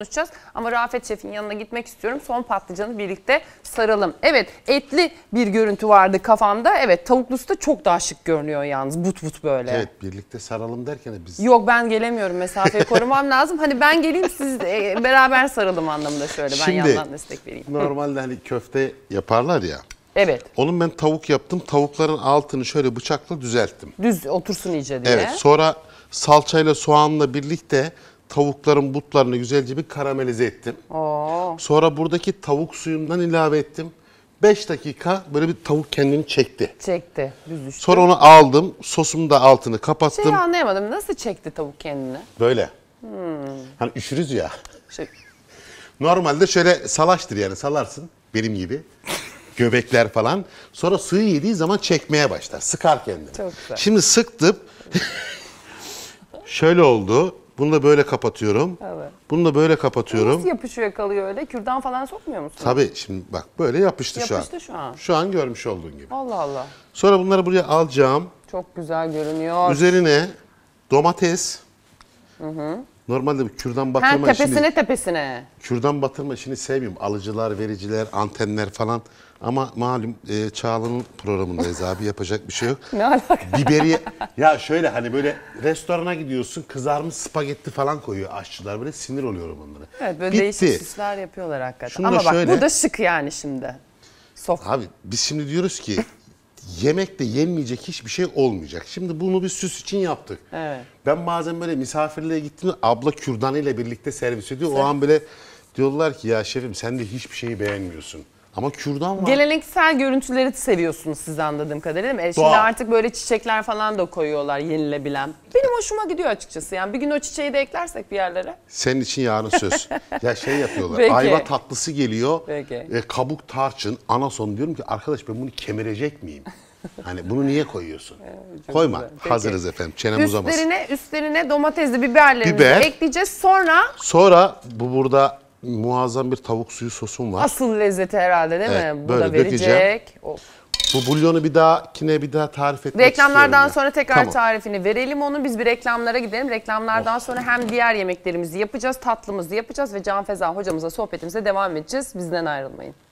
konuşacağız. Ama Rafet Şef'in yanına gitmek istiyorum. Son patlıcanı birlikte saralım. Evet etli bir görüntü vardı kafamda. Evet tavuklusu da çok daha şık görünüyor yalnız but but böyle. Evet birlikte saralım derken de biz... Yok ben gelemiyorum mesafeyi korumam lazım. Hani ben geleyim siz e, beraber saralım anlamında şöyle ben Şimdi, yandan destek vereyim. normalde hani köfte yaparlar ya. Evet. Onun ben tavuk yaptım. Tavukların altını şöyle bıçakla düzelttim. Düz otursun iyice diye. Evet sonra salçayla soğanla birlikte tavukların butlarını güzelce bir karamelize ettim. Oo. Sonra buradaki tavuk suyundan ilave ettim. 5 dakika böyle bir tavuk kendini çekti. Çekti. Büzüştü. Sonra onu aldım. Sosumun da altını kapattım. Şeyi anlayamadım. Nasıl çekti tavuk kendini? Böyle. Hmm. Hani üşürüz ya. Şey. Normalde şöyle salaştır yani salarsın benim gibi. Göbekler falan. Sonra suyu yediği zaman çekmeye başlar. Sıkar kendini. Çok güzel. Şimdi sıktım. şöyle oldu. Bunu da böyle kapatıyorum. Evet. Bunu da böyle kapatıyorum. Nasıl yapışıyor kalıyor öyle? Kürdan falan sokmuyor musun? Tabii şimdi bak böyle yapıştı, yapıştı şu an. Yapıştı şu an. Şu an görmüş olduğun gibi. Allah Allah. Sonra bunları buraya alacağım. Çok güzel görünüyor. Üzerine domates. Normalde kürdan batırma ha, tepesine işini, tepesine. Kürdan batırma işini sevmiyorum. Alıcılar, vericiler, antenler falan. Ama malum e, Çağla'nın programındayız abi yapacak bir şey yok. ne alaka? Biberiye ya şöyle hani böyle restorana gidiyorsun kızarmış spagetti falan koyuyor aşçılar böyle sinir oluyorum onlara. Evet böyle Bitti. değişik süsler yapıyorlar hakikaten. Şunu Ama bak şöyle, bu da şık yani şimdi. Sof. Abi biz şimdi diyoruz ki yemekte yenmeyecek hiçbir şey olmayacak. Şimdi bunu bir süs için yaptık. Evet. Ben bazen böyle misafirliğe gittiğimde abla kürdanıyla birlikte servis ediyor. O an bile diyorlar ki ya şefim sen de hiçbir şeyi beğenmiyorsun. Ama kürdan var. Geleneksel görüntüleri seviyorsunuz siz anladığım kadarıyla E şimdi artık böyle çiçekler falan da koyuyorlar yenilebilen. Benim hoşuma gidiyor açıkçası. Yani bir gün o çiçeği de eklersek bir yerlere. Senin için yarın söz. ya şey yapıyorlar. Peki. Ayva tatlısı geliyor. Peki. E, kabuk tarçın, anason diyorum ki arkadaş ben bunu kemirecek miyim? Hani bunu niye koyuyorsun? Evet, Koyma. Güzel. Peki. Hazırız efendim. Çenem üstlerine, uzamasın. Üstlerine domatesli biberlerimizi Biber. ekleyeceğiz. Sonra? Sonra bu burada muazzam bir tavuk suyu sosum var. Asıl lezzeti herhalde değil evet, mi? Bu da verecek. Bu bulyonu bir dahakine bir daha tarif etmek Reklamlardan sonra tekrar tamam. tarifini verelim onu. Biz bir reklamlara gidelim. Reklamlardan of. sonra hem diğer yemeklerimizi yapacağız, tatlımızı yapacağız ve Can Feza hocamıza sohbetimize devam edeceğiz. Bizden ayrılmayın.